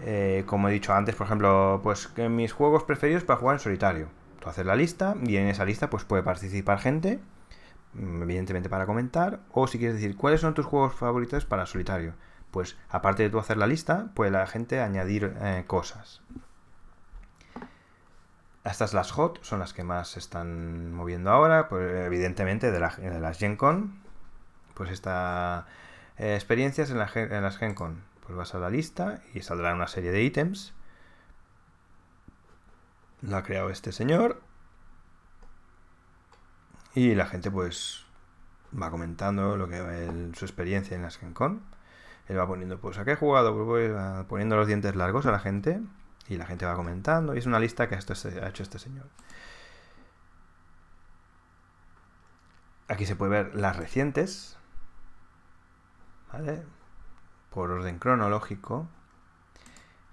Eh, como he dicho antes, por ejemplo, pues que mis juegos preferidos para jugar en solitario. Tú haces la lista y en esa lista pues puede participar gente, mm, evidentemente para comentar, o si quieres decir cuáles son tus juegos favoritos para solitario. Pues aparte de tú hacer la lista, puede la gente añadir eh, cosas. Estas las hot son las que más se están moviendo ahora, pues, evidentemente de, las Gen Con. Pues esta eh, experiencias en, las Gen Con. Pues vas a la lista y saldrá una serie de ítems. Lo ha creado este señor. Y la gente pues va comentando lo que su experiencia en las Gen Con. Él va poniendo, pues, ¿a qué he jugado? Pues ah, poniendo los dientes largos a la gente. Y la gente va comentando. Y es una lista que esto ha hecho este señor. Aquí se puede ver las recientes. ¿Vale? Por orden cronológico.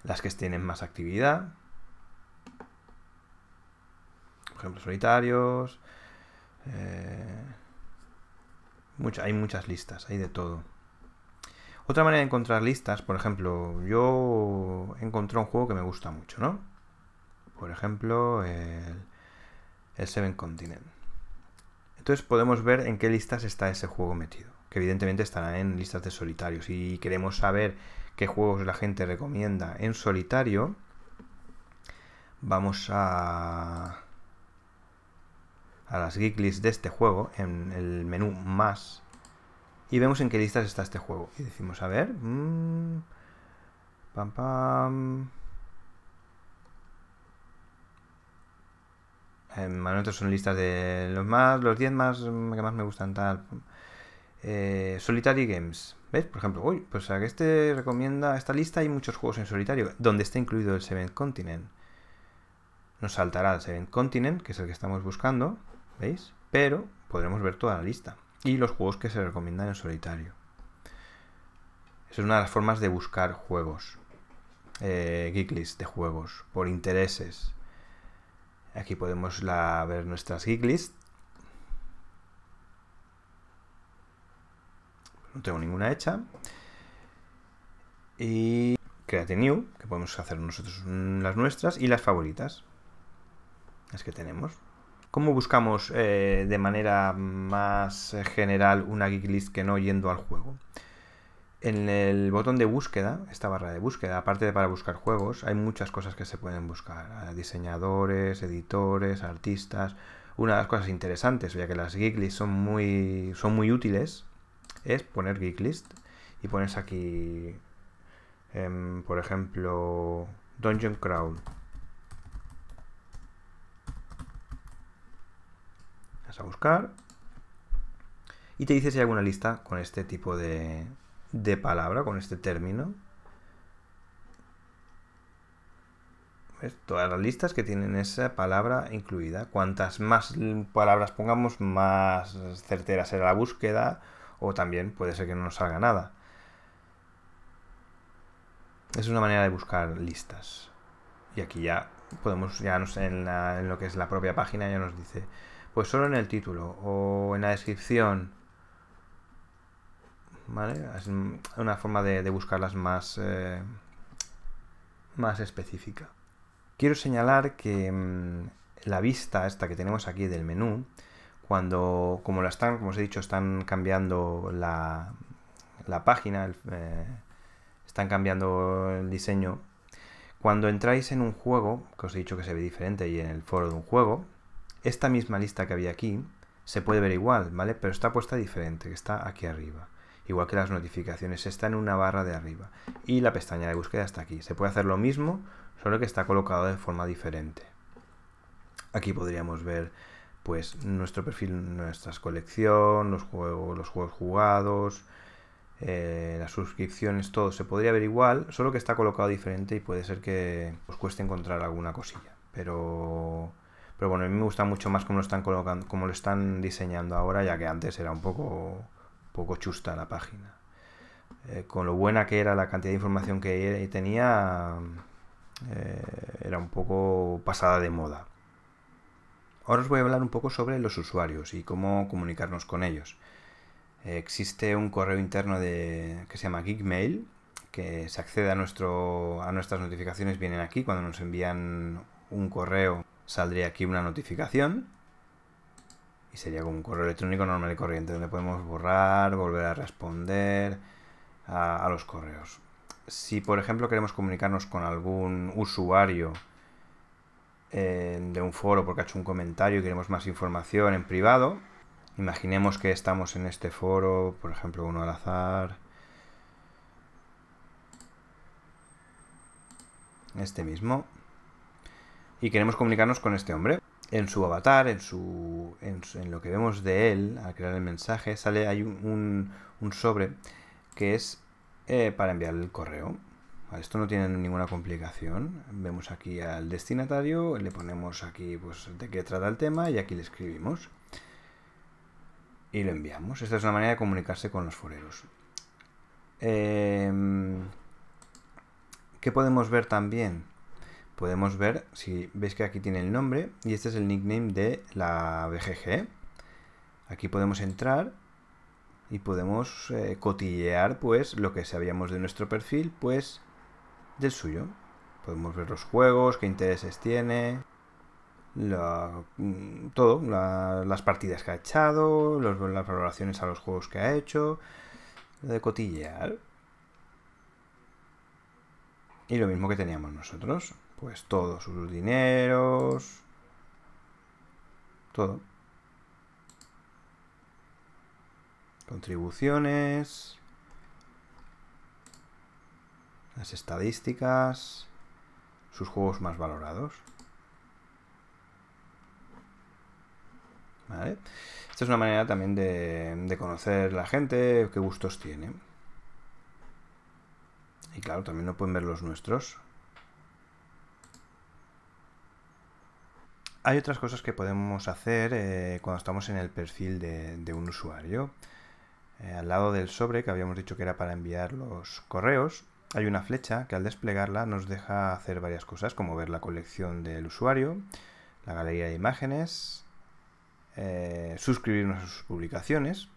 Las que tienen más actividad. Por ejemplo, solitarios. Eh, hay muchas listas, hay de todo. Otra manera de encontrar listas, por ejemplo, yo encontré un juego que me gusta mucho, ¿no? Por ejemplo, el, Seven Continent. Entonces podemos ver en qué listas está ese juego metido, que evidentemente estará en listas de solitario. Si queremos saber qué juegos la gente recomienda en solitario, vamos a a las geek lists de este juego en el menú más y vemos en qué listas está este juego. Y decimos, a ver... Mmm, pam, pam... Eh, son listas de los más, los 10 más que más me gustan tal. Eh, solitary Games. ¿Veis? Por ejemplo, uy, pues a que este recomienda esta lista hay muchos juegos en solitario, donde está incluido el Seventh Continent. Nos saltará el Seventh Continent, que es el que estamos buscando, ¿veis? Pero podremos ver toda la lista y los juegos que se recomiendan en solitario. Esa es una de las formas de buscar juegos, eh, geeklist de juegos, por intereses. Aquí podemos ver nuestras geeklist. No tengo ninguna hecha. Y Create New, que podemos hacer nosotros las nuestras, y las favoritas, las que tenemos. ¿Cómo buscamos eh, de manera más general una Geeklist que no yendo al juego? En el botón de búsqueda, esta barra de búsqueda, aparte de para buscar juegos, hay muchas cosas que se pueden buscar. Eh, diseñadores, editores, artistas. Una de las cosas interesantes, ya que las geek son muy, son muy útiles, es poner geek y pones aquí, em, por ejemplo, Dungeon Crown. a buscar y te dice si hay alguna lista con este tipo de, de palabra, con este término. Todas las listas que tienen esa palabra incluida. Cuantas más palabras pongamos, más certera será la búsqueda o también puede ser que no nos salga nada. Es una manera de buscar listas. Y aquí ya podemos, ya en lo que es la propia página, ya nos dice pues solo en el título o en la descripción. ¿Vale? Es una forma de, buscarlas más, eh, más específica. Quiero señalar que mm, la vista esta que tenemos aquí del menú, cuando, como la están, como os he dicho, están cambiando la, página, eh, están cambiando el diseño. Cuando entráis en un juego, que os he dicho que se ve diferente y en el foro de un juego, esta misma lista que había aquí se puede ver igual, ¿vale? Pero está puesta diferente, que está aquí arriba. Igual que las notificaciones, está en una barra de arriba. Y la pestaña de búsqueda está aquí. Se puede hacer lo mismo, solo que está colocado de forma diferente. Aquí podríamos ver pues nuestro perfil, nuestras colecciones, los juegos, los juegos jugados, eh, las suscripciones, todo se podría ver igual, solo que está colocado diferente y puede ser que os cueste encontrar alguna cosilla. Pero pero bueno, a mí me gusta mucho más cómo lo están colocando, cómo lo están diseñando ahora, ya que antes era un poco, poco chusta la página. Eh, con lo buena que era la cantidad de información que e-, tenía, eh, era un poco pasada de moda. Ahora os voy a hablar un poco sobre los usuarios y cómo comunicarnos con ellos. Eh, existe un correo interno de, que se llama Geekmail, que se accede a, nuestro, a nuestras notificaciones, vienen aquí cuando nos envían un correo saldría aquí una notificación y sería como un correo electrónico normal y corriente donde podemos borrar, volver a responder a, los correos. Si por ejemplo queremos comunicarnos con algún usuario eh, de un foro porque ha hecho un comentario y queremos más información en privado, imaginemos que estamos en este foro, por ejemplo uno al azar, este mismo, y queremos comunicarnos con este hombre. En su avatar, en, su, en, lo que vemos de él al crear el mensaje, sale hay un, sobre que es eh, para enviar el correo. Esto no tiene ninguna complicación. Vemos aquí al destinatario, le ponemos aquí pues, de qué trata el tema y aquí le escribimos. Y lo enviamos. Esta es una manera de comunicarse con los foreros. Em, ¿Qué podemos ver también? podemos ver, si veis que aquí tiene el nombre, y este es el nickname de la BGG. Aquí podemos entrar y podemos eh, cotillear pues lo que sabíamos de nuestro perfil, pues del suyo. Podemos ver los juegos, qué intereses tiene, mm, todo, las partidas que ha echado, las valoraciones a los juegos que ha hecho, Lo de cotillear. Y lo mismo que teníamos nosotros pues todos sus dineros, todo. Contribuciones, las estadísticas, sus juegos más valorados. ¿Vale? Esta es una manera también de, conocer la gente, qué gustos tiene. Y claro, también no pueden ver los nuestros. Hay otras cosas que podemos hacer eh, cuando estamos en el perfil de, un usuario. Eh, al lado del sobre, que habíamos dicho que era para enviar los correos, hay una flecha que al desplegarla nos deja hacer varias cosas, como ver la colección del usuario, la galería de imágenes, eh, suscribirnos a sus publicaciones,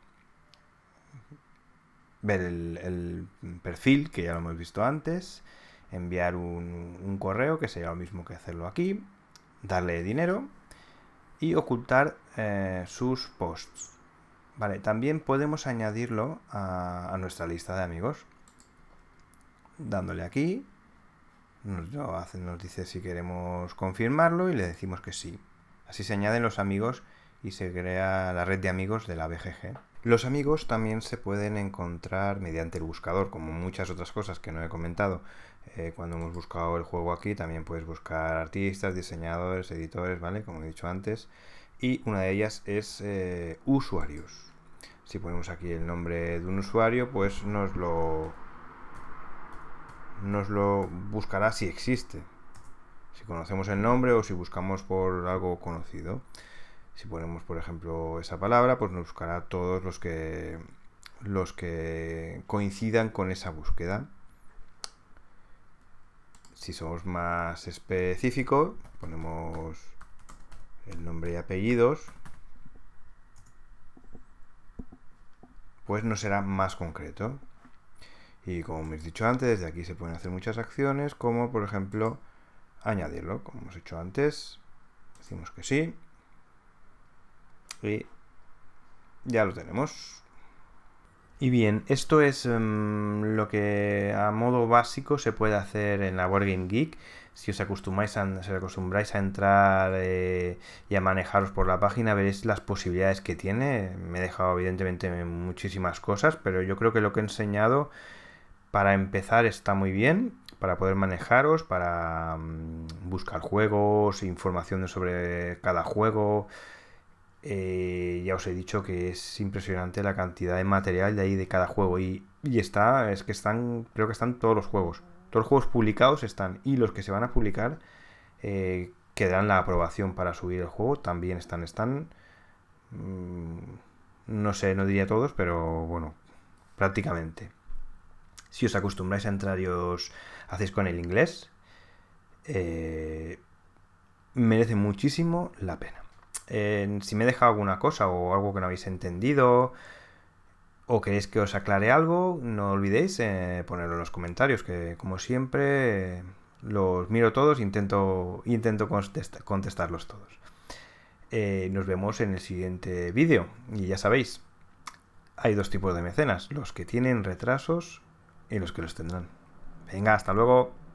ver el, perfil, que ya lo hemos visto antes, enviar un correo, que sería lo mismo que hacerlo aquí, darle dinero y ocultar eh, sus posts. Vale, también podemos añadirlo a, nuestra lista de amigos. Dándole aquí, nos dice si queremos confirmarlo y le decimos que sí. Así se añaden los amigos y se crea la red de amigos de la BGG. Los amigos también se pueden encontrar mediante el buscador, como muchas otras cosas que no he comentado, eh, cuando hemos buscado el juego aquí, también puedes buscar artistas, diseñadores, editores, ¿vale? Como he dicho antes. Y una de ellas es eh, usuarios. Si ponemos aquí el nombre de un usuario, pues nos lo, nos lo buscará si existe. Si conocemos el nombre o si buscamos por algo conocido. Si ponemos, por ejemplo, esa palabra, pues nos buscará todos los que, los que coincidan con esa búsqueda. Si somos más específicos, ponemos el nombre y apellidos, pues no será más concreto. Y como hemos he dicho antes, desde aquí se pueden hacer muchas acciones, como por ejemplo añadirlo, como hemos hecho antes. Decimos que sí. Y ya lo tenemos. Y bien, esto es em, lo que a modo básico se puede hacer en la Wargame Geek. Si os, acostumbráis a entrar eh, y a manejaros por la página, veréis las posibilidades que tiene. Me he dejado evidentemente muchísimas cosas, pero yo creo que lo que he enseñado para empezar está muy bien, para poder manejaros, para mm, buscar juegos, información sobre cada juego, eh, ya os he dicho que es impresionante la cantidad de material de ahí de cada juego. Y, está, es que están, creo que están todos los juegos. Todos los juegos publicados están. Y los que se van a publicar, eh, que dan la aprobación para subir el juego, también están. Están. Mm, no sé, no diría todos, pero bueno, prácticamente. Si os acostumbráis a entrar y os hacéis con el inglés, eh, merece muchísimo la pena si me he dejado alguna cosa o algo que no habéis entendido o queréis que os aclare algo, no olvidéis eh, ponerlo en los comentarios, que como siempre los miro todos, intento, intento contestarlos todos. Eh, nos vemos en el siguiente vídeo y ya sabéis, hay dos tipos de mecenas, los que tienen retrasos y los que los tendrán. Venga, hasta luego.